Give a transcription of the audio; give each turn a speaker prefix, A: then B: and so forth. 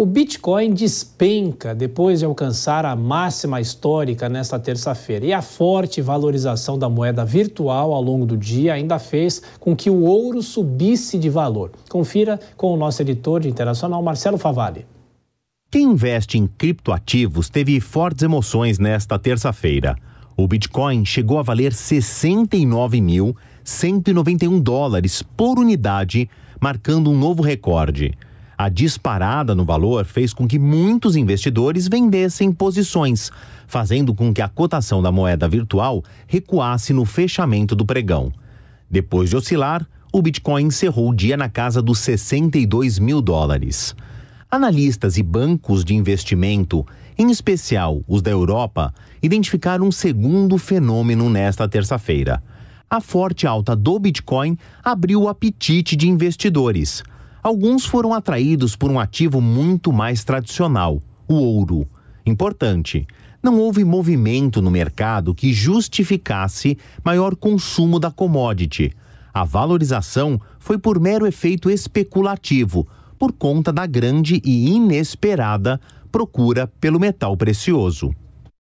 A: O Bitcoin despenca depois de alcançar a máxima histórica nesta terça-feira, e a forte valorização da moeda virtual ao longo do dia ainda fez com que o ouro subisse de valor. Confira com o nosso editor internacional, Marcelo Favalli.
B: Quem investe em criptoativos teve fortes emoções nesta terça-feira. O Bitcoin chegou a valer 69.191 dólares por unidade, marcando um novo recorde. A disparada no valor fez com que muitos investidores vendessem posições, fazendo com que a cotação da moeda virtual recuasse no fechamento do pregão. Depois de oscilar, o Bitcoin encerrou o dia na casa dos 62 mil dólares. Analistas e bancos de investimento, em especial os da Europa, identificaram um segundo fenômeno nesta terça-feira. A forte alta do Bitcoin abriu o apetite de investidores. Alguns foram atraídos por um ativo muito mais tradicional, o ouro. Importante, não houve movimento no mercado que justificasse maior consumo da commodity. A valorização foi por mero efeito especulativo, por conta da grande e inesperada procura pelo metal precioso.